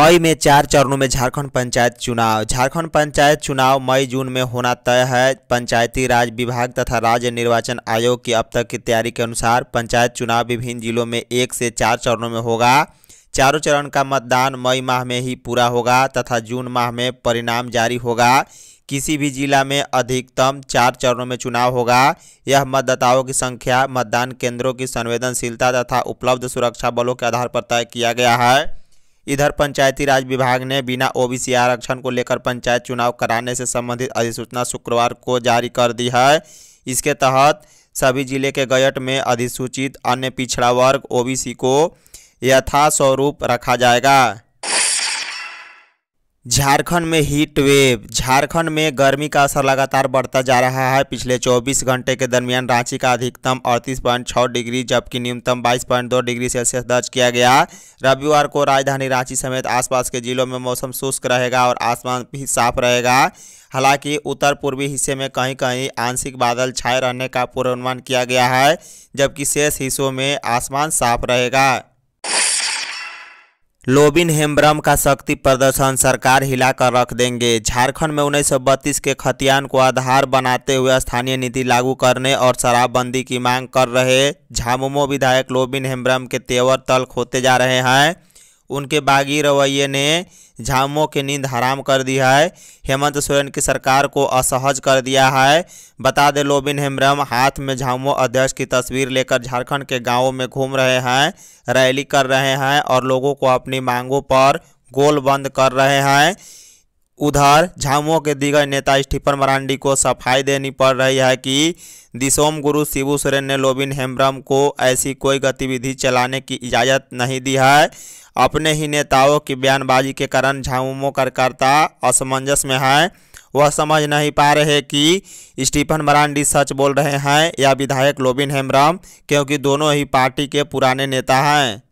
मई में चार चरणों में झारखंड पंचायत चुनाव झारखंड पंचायत चुनाव मई जून में होना तय है पंचायती राज विभाग तथा राज्य निर्वाचन आयोग की अब तक की तैयारी के अनुसार पंचायत चुनाव विभिन्न जिलों में एक से चार चरणों में होगा चारों चरण का मतदान मई माह में ही पूरा होगा तथा जून माह में परिणाम जारी होगा किसी भी जिला में अधिकतम चार चरणों में चुनाव होगा यह मतदाताओं की संख्या मतदान केंद्रों की संवेदनशीलता तथा उपलब्ध सुरक्षा बलों के आधार पर तय किया गया है इधर पंचायती राज विभाग ने बिना ओबीसी आरक्षण को लेकर पंचायत चुनाव कराने से संबंधित अधिसूचना शुक्रवार को जारी कर दी है इसके तहत सभी जिले के गयट में अधिसूचित अन्य पिछड़ा वर्ग ओबीसी को यथास्वरूप रखा जाएगा झारखंड में हीट वेव झारखंड में गर्मी का असर लगातार बढ़ता जा रहा है पिछले 24 घंटे के दरमियान रांची का अधिकतम 38.6 डिग्री जबकि न्यूनतम 22.2 डिग्री सेल्सियस दर्ज किया गया रविवार को राजधानी रांची समेत आसपास के जिलों में मौसम शुष्क रहेगा और आसमान भी साफ रहेगा हालांकि उत्तर पूर्वी हिस्से में कहीं कहीं आंशिक बादल छाए रहने का पूर्वानुमान किया गया है जबकि शेष हिस्सों में आसमान साफ रहेगा लोबिन हेम्ब्रम का शक्ति प्रदर्शन सरकार हिलाकर रख देंगे झारखंड में उन्नीस के खतियान को आधार बनाते हुए स्थानीय नीति लागू करने और शराबबंदी की मांग कर रहे झामुमो विधायक लोबिन हेम्ब्रम के तेवर तल्ख होते जा रहे हैं उनके बागी रवैये ने झामुमो की नींद हराम कर दी है हेमंत सोरेन की सरकार को असहज कर दिया है बता दें लोबिन हेम्ब्रम हाथ में झामुमो अध्यक्ष की तस्वीर लेकर झारखंड के गांवों में घूम रहे हैं रैली कर रहे हैं और लोगों को अपनी मांगों पर गोल बंद कर रहे हैं उधर झामुओं के दिग्गज नेता स्टीफन मरांडी को सफाई देनी पड़ रही है कि दिसोम गुरु शिबू सोरेन ने लोबिन हेम्ब्रम को ऐसी कोई गतिविधि चलाने की इजाज़त नहीं दी है अपने ही नेताओं की बयानबाजी के कारण झामुमो कार्यकर्ता असमंजस में है वह समझ नहीं पा रहे कि स्टीफन बरांडी सच बोल रहे हैं या विधायक लोबिन हेम्ब्रम क्योंकि दोनों ही पार्टी के पुराने नेता हैं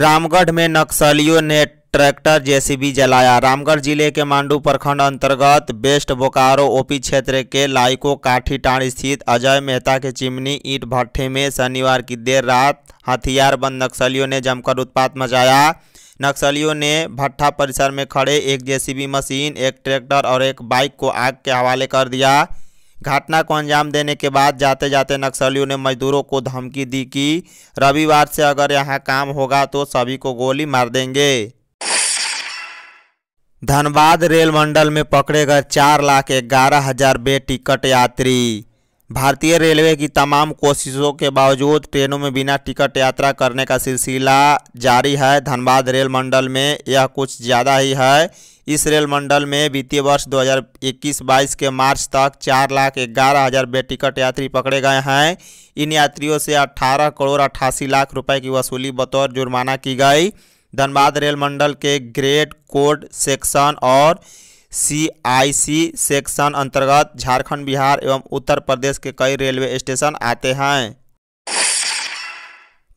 रामगढ़ में नक्सलियों ने ट्रैक्टर जेसीबी जलाया रामगढ़ जिले के मांडू प्रखंड अंतर्गत बेस्ट बोकारो ओपी क्षेत्र के लाइको काठीटाण स्थित अजय मेहता के चिमनी ईट भट्ठे में शनिवार की देर रात हथियार बंद नक्सलियों ने जमकर उत्पात मचाया नक्सलियों ने भट्ठा परिसर में खड़े एक जेसीबी मशीन एक ट्रैक्टर और एक बाइक को आग के हवाले कर दिया घटना को अंजाम देने के बाद जाते जाते नक्सलियों ने मजदूरों को धमकी दी कि रविवार से अगर यहाँ काम होगा तो सभी को गोली मार देंगे धनबाद रेल मंडल में पकड़े गए चार लाख ग्यारह हजार बे टिकट यात्री भारतीय रेलवे की तमाम कोशिशों के बावजूद ट्रेनों में बिना टिकट यात्रा करने का सिलसिला जारी है धनबाद रेल मंडल में यह कुछ ज़्यादा ही है इस रेल मंडल में वित्तीय वर्ष 2021-22 के मार्च तक चार लाख ग्यारह हज़ार बेटिकट यात्री पकड़े गए हैं इन यात्रियों से 18 करोड़ अट्ठासी लाख रुपए की वसूली बतौर जुर्माना की गई धनबाद रेल मंडल के ग्रेट कोड सेक्शन और सीआईसी सेक्शन अंतर्गत झारखंड बिहार एवं उत्तर प्रदेश के कई रेलवे स्टेशन आते हैं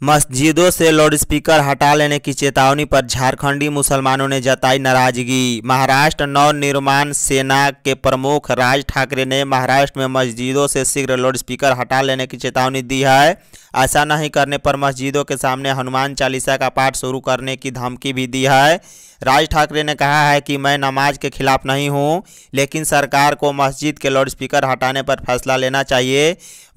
मस्जिदों से लाउडस्पीकर हटा लेने की चेतावनी पर झारखंडी मुसलमानों ने जताई नाराजगी महाराष्ट्र नव निर्माण सेना के प्रमुख राज ठाकरे ने महाराष्ट्र में मस्जिदों से शीघ्र लाउडस्पीकर हटा लेने की चेतावनी दी है ऐसा नहीं करने पर मस्जिदों के सामने हनुमान चालीसा का पाठ शुरू करने की धमकी भी दी है राज ठाकरे ने कहा है कि मैं नमाज के खिलाफ नहीं हूं लेकिन सरकार को मस्जिद के लाउडस्पीकर हटाने पर फैसला लेना चाहिए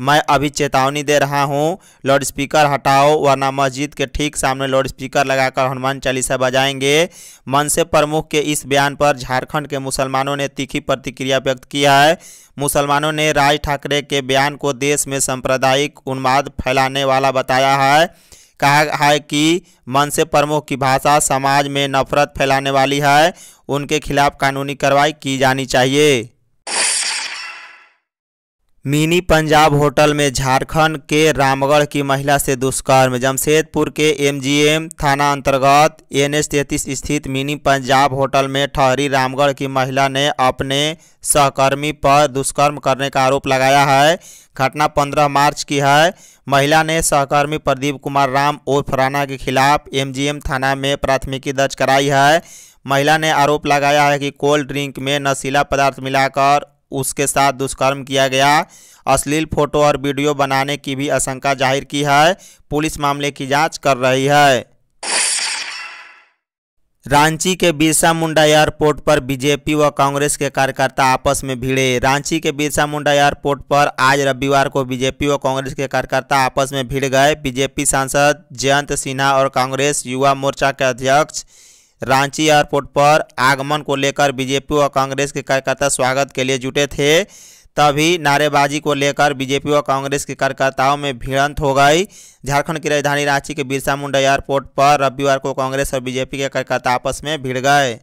मैं अभी चेतावनी दे रहा हूं लाउडस्पीकर हटाओ लगाओ वरना मस्जिद के ठीक सामने लाउड स्पीकर लगाकर हनुमान चालीसा बजाएंगे मनसे प्रमुख के इस बयान पर झारखंड के मुसलमानों ने तीखी प्रतिक्रिया व्यक्त किया है मुसलमानों ने राज ठाकरे के बयान को देश में सांप्रदायिक उन्माद फैलाने वाला बताया है कहा है कि मनसे प्रमुख की भाषा समाज में नफरत फैलाने वाली है उनके खिलाफ कानूनी कार्रवाई की जानी चाहिए मिनी पंजाब होटल में झारखंड के रामगढ़ की महिला से दुष्कर्म जमशेदपुर के एमजीएम थाना अंतर्गत एस तैतीस स्थित मिनी पंजाब होटल में ठहरी रामगढ़ की महिला ने अपने सहकर्मी पर दुष्कर्म करने का आरोप लगाया है घटना 15 मार्च की है महिला ने सहकर्मी प्रदीप कुमार राम उर्फ फराना के खिलाफ एमजीएम थाना में प्राथमिकी दर्ज कराई है महिला ने आरोप लगाया है कि कोल्ड ड्रिंक में नशीला पदार्थ मिलाकर उसके साथ दुष्कर्म किया गया अश्लील फोटो और वीडियो बनाने की भी आशंका जाहिर की है पुलिस मामले की जांच कर रही है रांची के बिरसा मुंडा एयरपोर्ट पर बीजेपी व कांग्रेस के कार्यकर्ता आपस में भिड़े रांची के बिरसा मुंडा एयरपोर्ट पर आज रविवार को बीजेपी व कांग्रेस के कार्यकर्ता आपस में भिड़ गए बीजेपी सांसद जयंत सिन्हा और कांग्रेस युवा मोर्चा के अध्यक्ष रांची एयरपोर्ट पर आगमन को लेकर बीजेपी और कांग्रेस के कार्यकर्ता स्वागत के लिए जुटे थे तभी नारेबाजी को लेकर बीजेपी और कांग्रेस के कार्यकर्ताओं में भिड़ंत हो गई झारखंड की राजधानी रांची के बिरसा मुंडा एयरपोर्ट पर रविवार को कांग्रेस और बीजेपी के कार्यकर्ता आपस में भिड़ गए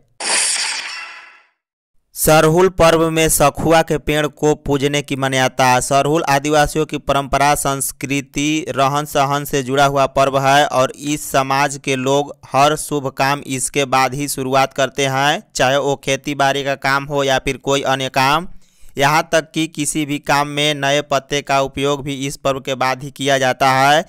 सरहुल पर्व में सखुआ के पेड़ को पूजने की मान्यता सरहुल आदिवासियों की परंपरा संस्कृति रहन सहन से जुड़ा हुआ पर्व है और इस समाज के लोग हर शुभ काम इसके बाद ही शुरुआत करते हैं चाहे वो खेती बाड़ी का काम हो या फिर कोई अन्य काम यहाँ तक कि किसी भी काम में नए पत्ते का उपयोग भी इस पर्व के बाद ही किया जाता है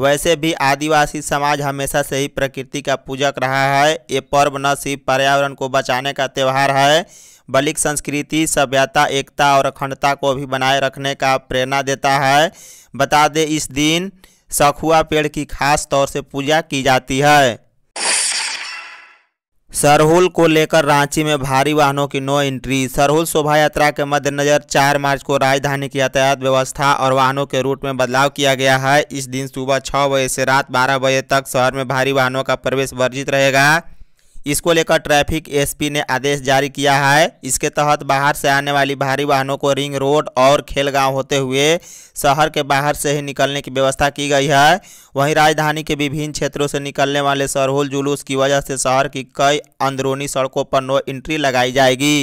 वैसे भी आदिवासी समाज हमेशा से ही प्रकृति का पूजक रहा है ये पर्व न सिर्फ पर्यावरण को बचाने का त्यौहार है बलिक संस्कृति सभ्यता एकता और अखंडता को भी बनाए रखने का प्रेरणा देता है बता दें इस दिन सखुआ पेड़ की खास तौर से पूजा की जाती है सरहुल को लेकर रांची में भारी वाहनों की नो एंट्री सरहुल शोभा यात्रा के मद्देनज़र 4 मार्च को राजधानी की यातायात व्यवस्था और वाहनों के रूट में बदलाव किया गया है इस दिन सुबह छः बजे से रात बारह बजे तक शहर में भारी वाहनों का प्रवेश वर्जित रहेगा इसको लेकर ट्रैफिक एसपी ने आदेश जारी किया है इसके तहत बाहर से आने वाली भारी वाहनों को रिंग रोड और खेलगांव होते हुए शहर के बाहर से ही निकलने की व्यवस्था की गई है वहीं राजधानी के विभिन्न क्षेत्रों से निकलने वाले सरहुल जुलूस की वजह से शहर की कई अंदरूनी सड़कों पर नो एंट्री लगाई जाएगी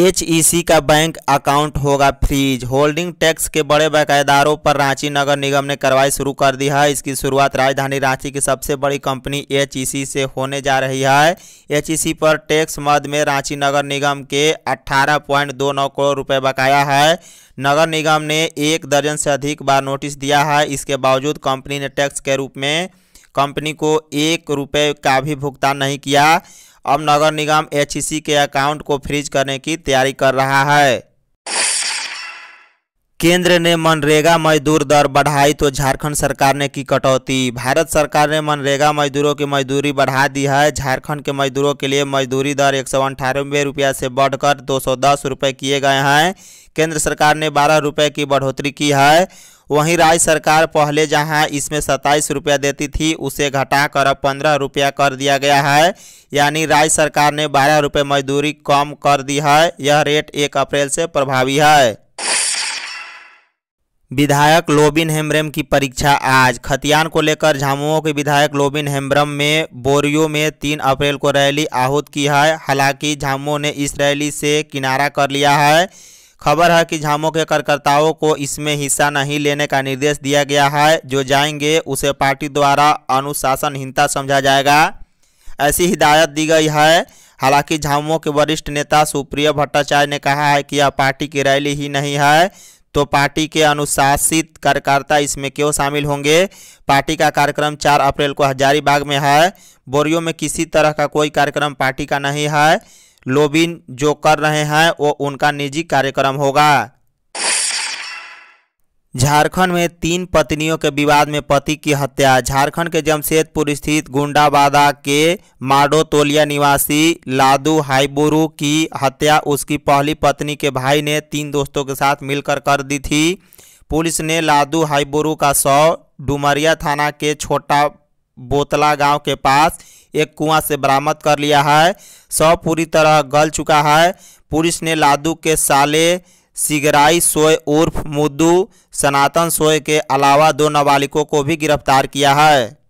एच ई सी का बैंक अकाउंट होगा फ्रीज होल्डिंग टैक्स के बड़े बकायेदारों पर रांची नगर निगम ने कार्रवाई शुरू कर दी है इसकी शुरुआत राजधानी रांची की सबसे बड़ी कंपनी एच ई सी से होने जा रही है एच ई सी पर टैक्स मद में रांची नगर निगम के 18.29 करोड़ रुपए बकाया है नगर निगम ने एक दर्जन से अधिक बार नोटिस दिया है इसके बावजूद कंपनी ने टैक्स के रूप में कंपनी को एक रुपये का भी भुगतान नहीं किया अब नगर निगम एच e के अकाउंट को फ्रीज करने की तैयारी कर रहा है केंद्र ने मनरेगा मजदूर दर बढ़ाई तो झारखंड सरकार ने की कटौती भारत सरकार ने मनरेगा मजदूरों की मजदूरी बढ़ा दी है झारखंड के मजदूरों के लिए मजदूरी दर एक सौ अंठानवे रुपया से बढ़कर दो सौ दस रुपये किए गए हैं केंद्र सरकार ने बारह रुपये की बढ़ोतरी की है वहीं राज्य सरकार पहले जहां इसमें सत्ताईस रुपया देती थी उसे घटाकर अब पंद्रह रुपया कर दिया गया है यानी राज्य सरकार ने बारह रुपये मजदूरी कम कर दी है यह रेट एक अप्रैल से प्रभावी है विधायक लोबिन हेम्ब्रम की परीक्षा आज खतियान को लेकर झामुओं के विधायक लोबिन हेम्ब्रम में बोरियो में तीन अप्रैल को रैली आहूत की है हालांकि झामुओं ने इस रैली से किनारा कर लिया है खबर है कि झामो के कार्यकर्ताओं को इसमें हिस्सा नहीं लेने का निर्देश दिया गया है जो जाएंगे उसे पार्टी द्वारा अनुशासनहीनता समझा जाएगा ऐसी हिदायत दी गई है हालांकि झामो के वरिष्ठ नेता सुप्रिय भट्टाचार्य ने कहा है कि यह पार्टी की रैली ही नहीं है तो पार्टी के अनुशासित कार्यकर्ता इसमें क्यों शामिल होंगे पार्टी का कार्यक्रम 4 अप्रैल को हजारीबाग में है बोरियो में किसी तरह का कोई कार्यक्रम पार्टी का नहीं है लोबिन जो कर रहे हैं वो उनका निजी कार्यक्रम होगा झारखंड में तीन पत्नियों के विवाद में पति की हत्या झारखंड के जमशेदपुर स्थित गुंडाबादा के माडो तोलिया निवासी लादू हाईबुरू की हत्या उसकी पहली पत्नी के भाई ने तीन दोस्तों के साथ मिलकर कर दी थी पुलिस ने लादू हाईबुरू का शव डुमरिया थाना के छोटा बोतला गांव के पास एक कुआं से बरामद कर लिया है शव पूरी तरह गल चुका है पुलिस ने लादू के साले सिगराई सोए उर्फ मुद्दू सनातन सोए के अलावा दो नाबालिगों को भी गिरफ्तार किया है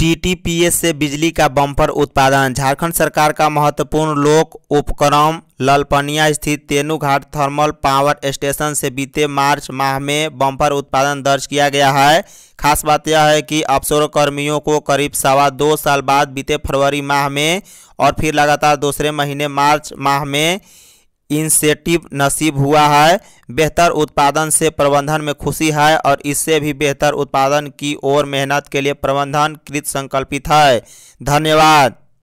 टीटीपीएस से बिजली का बम्पर उत्पादन झारखंड सरकार का महत्वपूर्ण लोक उपक्रम ललपनिया स्थित तेनूघाट थर्मल पावर स्टेशन से बीते मार्च माह में बम्पर उत्पादन दर्ज किया गया है खास बात यह है कि अफसरों कर्मियों को करीब सवा दो साल बाद बीते फरवरी माह में और फिर लगातार दूसरे महीने मार्च माह में इंसेटिव नसीब हुआ है बेहतर उत्पादन से प्रबंधन में खुशी है और इससे भी बेहतर उत्पादन की ओर मेहनत के लिए प्रबंधन कृत संकल्पित है धन्यवाद